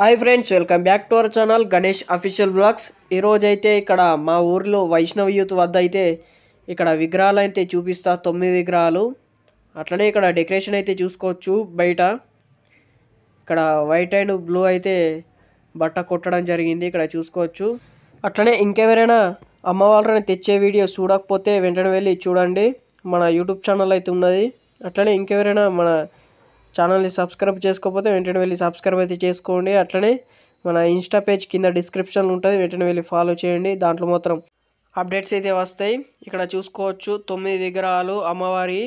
hi friends welcome back to our channel Ganesh official blogs ఈరోజైతే ఇక్కడ మా ఊరిలో వైష్ణవ యూత్ వద్ద అయితే ఇక్కడ విగ్రహాలు అయితే చూపిస్తా తొమ్మిది విగ్రహాలు అట్లనే ఇక్కడ డెకరేషన్ అయితే చూసుకోవచ్చు బయట ఇక్కడ వైట్ అండ్ బ్లూ అయితే బట్ట కొట్టడం జరిగింది ఇక్కడ చూసుకోవచ్చు అట్లనే ఇంకెవరైనా అమ్మవాళ్ళని తెచ్చే వీడియో చూడకపోతే వెంటనే వెళ్ళి చూడండి మన యూట్యూబ్ ఛానల్ అయితే ఉన్నది అట్లనే ఇంకెవరైనా మన ఛానల్ని సబ్స్క్రైబ్ చేసుకోకపోతే వెంటనే వెళ్ళి సబ్స్క్రైబ్ అయితే చేసుకోండి అట్లనే మన ఇన్స్టా పేజ్ కింద డిస్క్రిప్షన్ ఉంటుంది వెంటనే వెళ్ళి ఫాలో చేయండి దాంట్లో మాత్రం అప్డేట్స్ అయితే వస్తాయి ఇక్కడ చూసుకోవచ్చు తొమ్మిది విగ్రహాలు అమ్మవారి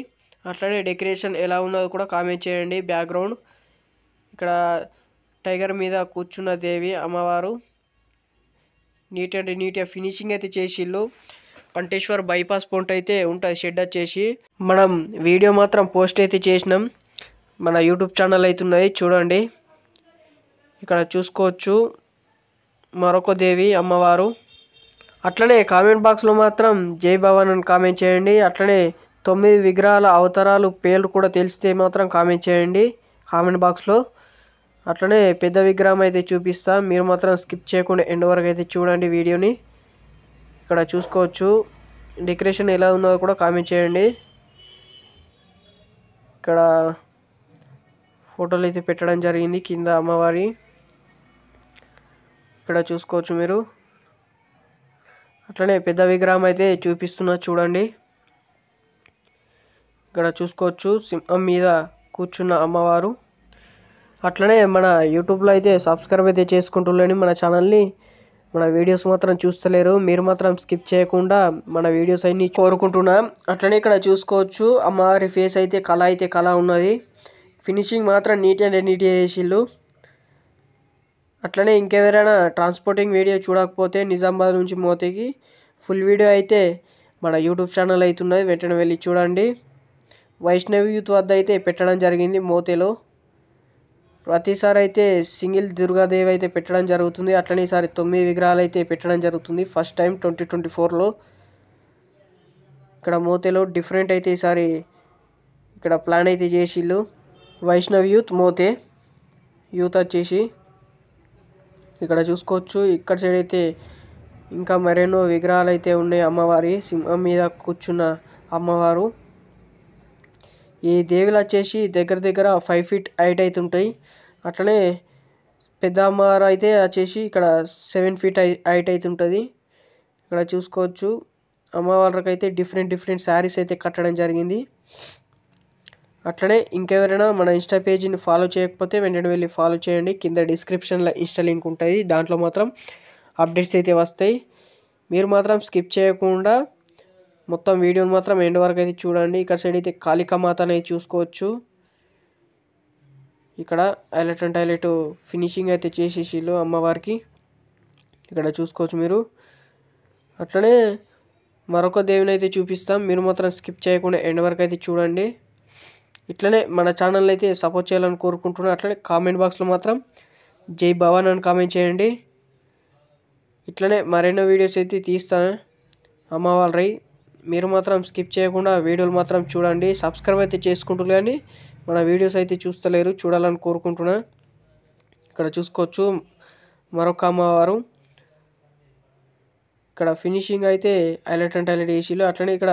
అట్లనే డెకరేషన్ ఎలా ఉన్నదో కూడా కామెంట్ చేయండి బ్యాక్గ్రౌండ్ ఇక్కడ టైగర్ మీద కూర్చున్న దేవి అమ్మవారు నీట్ అండ్ నీట్గా ఫినిషింగ్ అయితే చేసిళ్ళు పంటేశ్వర్ బైపాస్ పాయింట్ అయితే ఉంటుంది షెడ్ వచ్చేసి మనం వీడియో మాత్రం పోస్ట్ అయితే చేసినాం మన యూట్యూబ్ ఛానల్ అవుతున్నాయి చూడండి ఇక్కడ చూసుకోవచ్చు మరొక దేవి అమ్మవారు అట్లనే కామెంట్ బాక్స్లో మాత్రం జై భవన్ అని కామెంట్ చేయండి అట్లనే తొమ్మిది విగ్రహాల అవతారాలు పేర్లు కూడా తెలిస్తే మాత్రం కామెంట్ చేయండి కామెంట్ బాక్స్లో అట్లనే పెద్ద విగ్రహం అయితే చూపిస్తా మీరు మాత్రం స్కిప్ చేయకుండా ఎండ్ వరకు అయితే చూడండి వీడియోని ఇక్కడ చూసుకోవచ్చు డెకరేషన్ ఎలా ఉన్నదో కూడా కామెంట్ చేయండి ఇక్కడ ఫోటోలు అయితే పెట్టడం జరిగింది కింద అమ్మవారి ఇక్కడ చూసుకోవచ్చు మీరు అట్లనే పెద్ద విగ్రహం అయితే చూపిస్తున్నా చూడండి ఇక్కడ చూసుకోవచ్చు సింహం మీద కూర్చున్న అమ్మవారు అట్లనే మన యూట్యూబ్లో అయితే సబ్స్క్రైబ్ అయితే చేసుకుంటులేని మన ఛానల్ని మన వీడియోస్ మాత్రం చూస్తలేరు మీరు మాత్రం స్కిప్ చేయకుండా మన వీడియోస్ అన్నీ కోరుకుంటున్నాం అట్లనే ఇక్కడ చూసుకోవచ్చు అమ్మవారి ఫేస్ అయితే కళ అయితే కళ ఉన్నది ఫినిషింగ్ మాత్రం నీట్ అండ్ నీట్ చేసిళ్ళు అట్లనే ఇంకెవరైనా ట్రాన్స్పోర్టింగ్ వీడియో చూడకపోతే నిజామాబాద్ నుంచి మోతేకి ఫుల్ వీడియో అయితే మన యూట్యూబ్ ఛానల్ అవుతున్నది వెంటనే వెళ్ళి చూడండి వైష్ణవి యూత్ వద్ద అయితే పెట్టడం జరిగింది మోతేలో ప్రతిసారి అయితే సింగిల్ దుర్గాదేవి అయితే పెట్టడం జరుగుతుంది అట్లనే ఈసారి తొమ్మిది విగ్రహాలు అయితే పెట్టడం జరుగుతుంది ఫస్ట్ టైం ట్వంటీ ట్వంటీ ఫోర్లో ఇక్కడ మోతేలో డిఫరెంట్ అయితే ఈసారి ఇక్కడ ప్లాన్ అయితే చేసిళ్ళు వైష్ణవ్ యూత్ మోతే యూత్ వచ్చేసి ఇక్కడ చూసుకోవచ్చు ఇక్కడ సైడ్ అయితే ఇంకా మరెన్నో విగ్రహాలు అయితే ఉన్నాయి అమ్మవారి సింహం మీద కూర్చున్న అమ్మవారు ఈ దేవులు వచ్చేసి దగ్గర దగ్గర ఫైవ్ ఫీట్ హైట్ అయితే ఉంటాయి అట్లనే పెద్ద అమ్మవారు అయితే వచ్చేసి ఇక్కడ సెవెన్ ఫీట్ హైట్ అయితే ఉంటుంది ఇక్కడ చూసుకోవచ్చు అమ్మవారికి అయితే డిఫరెంట్ డిఫరెంట్ శారీస్ అయితే కట్టడం జరిగింది అట్లనే ఇంకెవరైనా మన ఇన్స్టా పేజీని ఫాలో చేయకపోతే వెంటనే వెళ్ళి ఫాలో చేయండి కింద డిస్క్రిప్షన్లో ఇన్స్టా లింక్ ఉంటుంది దాంట్లో మాత్రం అప్డేట్స్ అయితే వస్తాయి మీరు మాత్రం స్కిప్ చేయకుండా మొత్తం వీడియోని మాత్రం ఎండ్ వరకు అయితే చూడండి ఇక్కడ సైడ్ అయితే కాళికామాత అనేది చూసుకోవచ్చు ఇక్కడ హైలెట్ అండ్ హైలైట్ ఫినిషింగ్ అయితే చేసేసిళ్ళు అమ్మవారికి ఇక్కడ చూసుకోవచ్చు మీరు అట్లనే మరొక దేవుని అయితే చూపిస్తాం మీరు మాత్రం స్కిప్ చేయకుండా ఎండ్ వరకు అయితే చూడండి ఇట్లనే మన ఛానల్ అయితే సపోర్ట్ చేయాలని కోరుకుంటున్నాను అట్లనే కామెంట్ బాక్స్లో మాత్రం జై భవాన్ అని కామెంట్ చేయండి ఇట్లనే మరెన్నో వీడియోస్ అయితే తీస్తాను అమ్మవారి మీరు మాత్రం స్కిప్ చేయకుండా వీడియోలు మాత్రం చూడండి సబ్స్క్రైబ్ అయితే చేసుకుంటు కానీ మన వీడియోస్ అయితే చూస్తలేరు చూడాలని కోరుకుంటున్నా ఇక్కడ చూసుకోవచ్చు మరొక అమ్మవారు ఇక్కడ ఫినిషింగ్ అయితే హైలైట్ అండ్ హైలైట్ ఏసీలు అట్లనే ఇక్కడ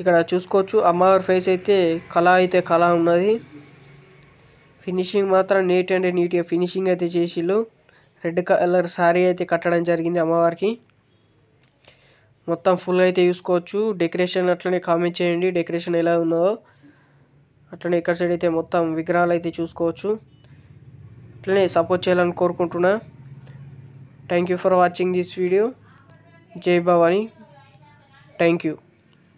ఇక్కడ చూసుకోవచ్చు అమ్మవారి ఫేస్ అయితే కళ అయితే కళ ఉన్నది ఫినిషింగ్ మాత్రం నీట్ అండ్ నీట్గా ఫినిషింగ్ అయితే చేసిళ్ళు రెడ్ కలర్ శారీ అయితే కట్టడం జరిగింది అమ్మవారికి మొత్తం ఫుల్ అయితే చూసుకోవచ్చు డెకరేషన్ అట్లనే కామెంట్ చేయండి డెకరేషన్ ఎలా ఉన్నదో అట్లనే ఇక్కడ సైడ్ అయితే మొత్తం విగ్రహాలు అయితే చూసుకోవచ్చు అట్లనే సపోర్ట్ చేయాలని కోరుకుంటున్నా thank you for watching this video జై భవానీ థ్యాంక్ యూ